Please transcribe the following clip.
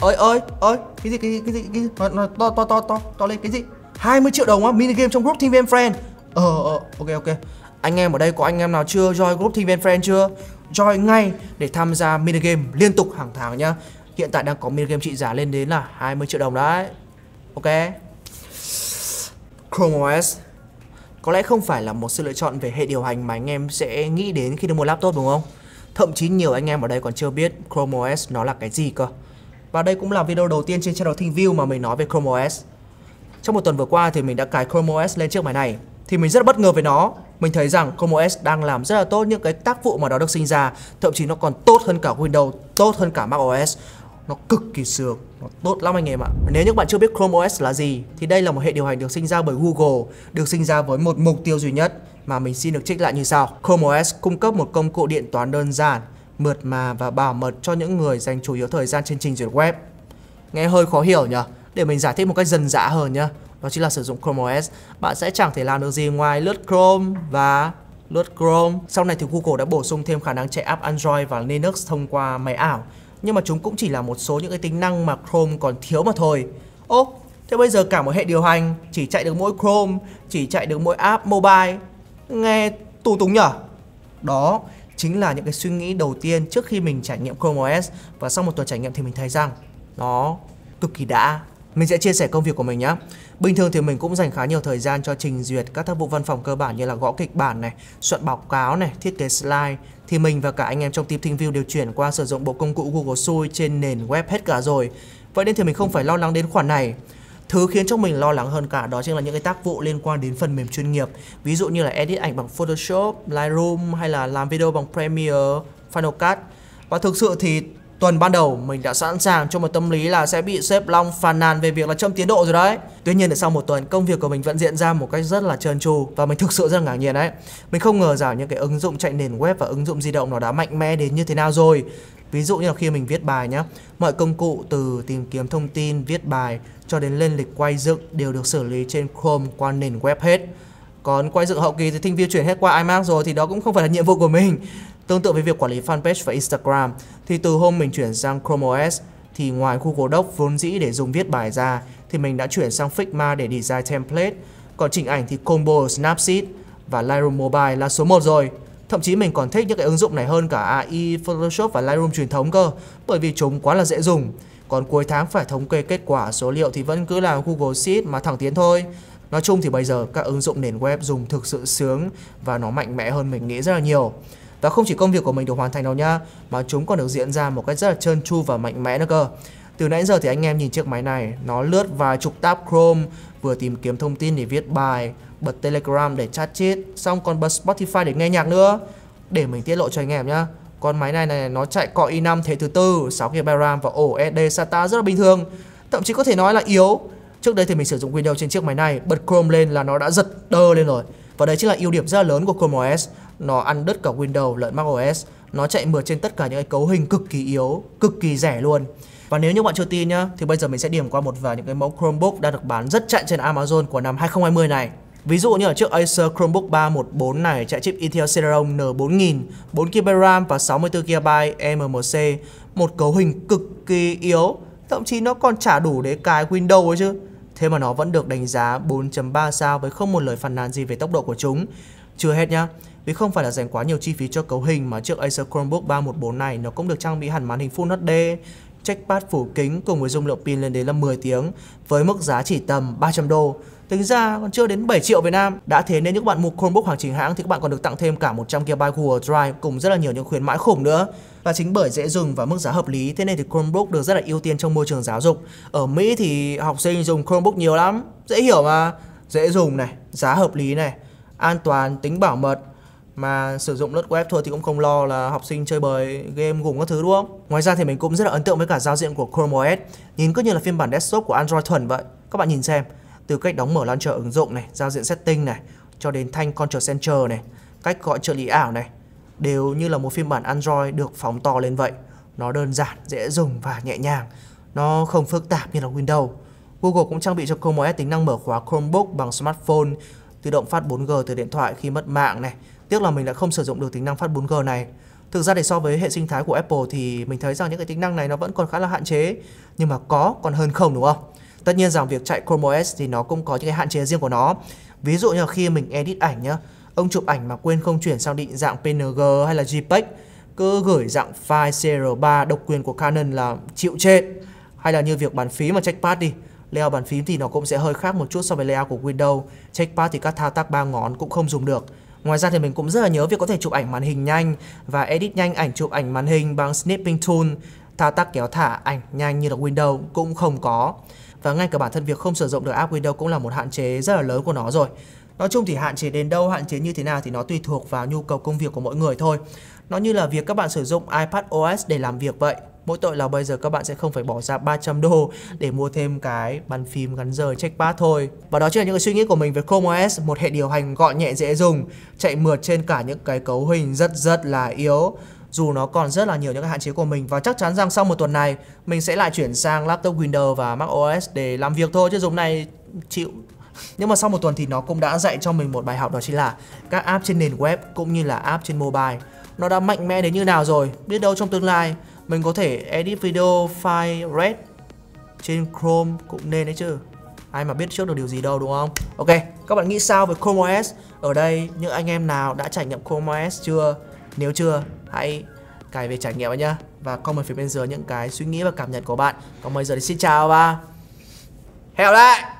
ơi ơi ơi cái gì cái gì cái gì, cái gì? Nó, nó, to to to to to lên cái gì 20 triệu đồng á mini game trong group team vn friend ờ ờ ok ok anh em ở đây có anh em nào chưa join group team vn friend chưa join ngay để tham gia mini game liên tục hàng tháng nhá hiện tại đang có mini game trị giá lên đến là 20 triệu đồng đấy ok Chrome OS có lẽ không phải là một sự lựa chọn về hệ điều hành mà anh em sẽ nghĩ đến khi được mua laptop đúng không? Thậm chí nhiều anh em ở đây còn chưa biết Chrome OS nó là cái gì cơ. Và đây cũng là video đầu tiên trên channel ThinkView mà mình nói về Chrome OS. Trong một tuần vừa qua thì mình đã cài Chrome OS lên chiếc máy này thì mình rất bất ngờ với nó. Mình thấy rằng Chrome OS đang làm rất là tốt những cái tác vụ mà nó được sinh ra, thậm chí nó còn tốt hơn cả Windows, tốt hơn cả Mac OS. Nó cực kỳ sướng, nó tốt lắm anh em ạ. Nếu những bạn chưa biết Chrome OS là gì thì đây là một hệ điều hành được sinh ra bởi Google, được sinh ra với một mục tiêu duy nhất mà mình xin được trích lại như sau. Chrome OS cung cấp một công cụ điện toán đơn giản mượt mà và bảo mật cho những người dành chủ yếu thời gian trên trình duyệt web. Nghe hơi khó hiểu nhỉ? Để mình giải thích một cách dần dã hơn nhé. Đó chính là sử dụng Chrome OS. Bạn sẽ chẳng thể làm được gì ngoài lướt Chrome và lướt Chrome. Sau này thì Google đã bổ sung thêm khả năng chạy app Android và Linux thông qua máy ảo. Nhưng mà chúng cũng chỉ là một số những cái tính năng mà Chrome còn thiếu mà thôi. Ô, thế bây giờ cả một hệ điều hành chỉ chạy được mỗi Chrome, chỉ chạy được mỗi app mobile. Nghe tù túng nhở? Đó, chính là những cái suy nghĩ đầu tiên trước khi mình trải nghiệm Chrome OS và sau một tuần trải nghiệm thì mình thấy rằng nó cực kỳ đã. Mình sẽ chia sẻ công việc của mình nhé. Bình thường thì mình cũng dành khá nhiều thời gian cho trình duyệt các tác vụ văn phòng cơ bản như là gõ kịch bản này, soạn báo cáo này, thiết kế slide. Thì mình và cả anh em trong team ThinkView đều chuyển qua sử dụng bộ công cụ Google Suite trên nền web hết cả rồi. Vậy nên thì mình không phải lo lắng đến khoản này. Thứ khiến cho mình lo lắng hơn cả đó chính là những cái tác vụ liên quan đến phần mềm chuyên nghiệp. Ví dụ như là edit ảnh bằng Photoshop, Lightroom hay là làm video bằng Premiere, Final Cut. Và thực sự thì tuần ban đầu mình đã sẵn sàng cho một tâm lý là sẽ bị sếp Long phàn nàn về việc là chậm tiến độ rồi đấy. Tuy nhiên là sau một tuần công việc của mình vẫn diễn ra một cách rất là trơn tru và mình thực sự rất là ngạc nhiên đấy. Mình không ngờ rằng những cái ứng dụng chạy nền web và ứng dụng di động nó đã mạnh mẽ đến như thế nào rồi. Ví dụ như là khi mình viết bài nhé, mọi công cụ từ tìm kiếm thông tin, viết bài cho đến lên lịch quay dựng đều được xử lý trên Chrome qua nền web hết. Còn quay dựng hậu kỳ thì Thinh View chuyển hết qua iMac rồi thì đó cũng không phải là nhiệm vụ của mình. Tương tự với việc quản lý fanpage và Instagram thì từ hôm mình chuyển sang Chrome OS thì ngoài khu cổ đốc vốn dĩ để dùng viết bài ra thì mình đã chuyển sang Figma để design template. Còn chỉnh ảnh thì Combo Snapseed và Lightroom Mobile là số 1 rồi. Thậm chí mình còn thích những cái ứng dụng này hơn cả AI, Photoshop và Lightroom truyền thống cơ, bởi vì chúng quá là dễ dùng. Còn cuối tháng phải thống kê kết quả số liệu thì vẫn cứ là Google Sheet mà thẳng tiến thôi. Nói chung thì bây giờ các ứng dụng nền web dùng thực sự sướng và nó mạnh mẽ hơn mình nghĩ rất là nhiều. Và không chỉ công việc của mình được hoàn thành đâu nhá, mà chúng còn được diễn ra một cách rất là trơn tru và mạnh mẽ nữa cơ. Từ nãy giờ thì anh em nhìn chiếc máy này, nó lướt vài chục tab Chrome, vừa tìm kiếm thông tin để viết bài, bật Telegram để chat chít, xong còn bật Spotify để nghe nhạc nữa. Để mình tiết lộ cho anh em nhá. Con máy này này nó chạy cọ i5 thế thứ tư, 6GB RAM và ổ SD SATA rất là bình thường. Thậm chí có thể nói là yếu. Trước đây thì mình sử dụng Windows trên chiếc máy này, bật Chrome lên là nó đã giật đơ lên rồi. Và đấy chính là ưu điểm rất là lớn của Chrome OS. Nó ăn đứt cả Windows lẫn Mac OS nó chạy mượt trên tất cả những cái cấu hình cực kỳ yếu, cực kỳ rẻ luôn. Và nếu như bạn chưa tin nhá, thì bây giờ mình sẽ điểm qua một vài những cái mẫu Chromebook đang được bán rất chạy trên Amazon của năm 2020 này. Ví dụ như ở chiếc Acer Chromebook 314 này chạy chip Intel Celeron N4000, 4GB RAM và 64GB eMMC, một cấu hình cực kỳ yếu, thậm chí nó còn chả đủ để cài Windows ấy chứ thế mà nó vẫn được đánh giá 4.3 sao với không một lời phàn nàn gì về tốc độ của chúng. Chưa hết nhá, vì không phải là dành quá nhiều chi phí cho cấu hình mà chiếc Acer Chromebook 314 này nó cũng được trang bị hẳn màn hình Full HD, trackpad phủ kính cùng với dung lượng pin lên đến là 10 tiếng với mức giá chỉ tầm 300 đô tính ra còn chưa đến 7 triệu Việt Nam đã thế nên những bạn mua Chromebook hàng chính hãng thì các bạn còn được tặng thêm cả 100 GB Google Drive cùng rất là nhiều những khuyến mãi khủng nữa và chính bởi dễ dùng và mức giá hợp lý thế nên thì Chromebook được rất là ưu tiên trong môi trường giáo dục ở Mỹ thì học sinh dùng Chromebook nhiều lắm dễ hiểu mà dễ dùng này giá hợp lý này an toàn tính bảo mật mà sử dụng lướt web thôi thì cũng không lo là học sinh chơi bời game gùng các thứ đúng không? Ngoài ra thì mình cũng rất là ấn tượng với cả giao diện của Chrome OS, nhìn cứ như là phiên bản desktop của Android thuần vậy. Các bạn nhìn xem, từ cách đóng mở lan chờ ứng dụng này, giao diện setting này, cho đến thanh control center này, cách gọi trợ lý ảo này, đều như là một phiên bản Android được phóng to lên vậy. Nó đơn giản, dễ dùng và nhẹ nhàng. Nó không phức tạp như là Windows. Google cũng trang bị cho Chrome OS tính năng mở khóa Chromebook bằng smartphone, tự động phát 4G từ điện thoại khi mất mạng này. Tiếc là mình lại không sử dụng được tính năng phát 4G này. Thực ra để so với hệ sinh thái của Apple thì mình thấy rằng những cái tính năng này nó vẫn còn khá là hạn chế, nhưng mà có còn hơn không đúng không? Tất nhiên rằng việc chạy Chrome OS thì nó cũng có những cái hạn chế riêng của nó. Ví dụ như khi mình edit ảnh nhá, ông chụp ảnh mà quên không chuyển sang định dạng PNG hay là JPEG, cứ gửi dạng file CR3 độc quyền của Canon là chịu chết. Hay là như việc bàn phím mà trackpad đi, layout bàn phím thì nó cũng sẽ hơi khác một chút so với layout của Windows. Trackpad thì các thao tác ba ngón cũng không dùng được. Ngoài ra thì mình cũng rất là nhớ việc có thể chụp ảnh màn hình nhanh và edit nhanh ảnh chụp ảnh màn hình bằng Snipping Tool, thao tác kéo thả ảnh nhanh như là Windows cũng không có và ngay cả bản thân việc không sử dụng được app Windows cũng là một hạn chế rất là lớn của nó rồi. Nói chung thì hạn chế đến đâu, hạn chế như thế nào thì nó tùy thuộc vào nhu cầu công việc của mỗi người thôi. Nó như là việc các bạn sử dụng iPad OS để làm việc vậy. Mỗi tội là bây giờ các bạn sẽ không phải bỏ ra 300 đô để mua thêm cái bàn phím gắn rời trackpad thôi. Và đó chính là những cái suy nghĩ của mình về Chrome OS, một hệ điều hành gọn nhẹ dễ dùng, chạy mượt trên cả những cái cấu hình rất rất là yếu dù nó còn rất là nhiều những cái hạn chế của mình và chắc chắn rằng sau một tuần này mình sẽ lại chuyển sang laptop Windows và Mac OS để làm việc thôi chứ dùng này chịu nhưng mà sau một tuần thì nó cũng đã dạy cho mình một bài học đó chính là các app trên nền web cũng như là app trên mobile nó đã mạnh mẽ đến như nào rồi biết đâu trong tương lai mình có thể edit video file red trên Chrome cũng nên đấy chứ ai mà biết trước được điều gì đâu đúng không Ok các bạn nghĩ sao về Chrome OS ở đây những anh em nào đã trải nghiệm Chrome OS chưa nếu chưa hãy cài về trải nghiệm nhá và comment phía bên dưới những cái suy nghĩ và cảm nhận của bạn còn bây giờ thì xin chào và hẹn gặp lại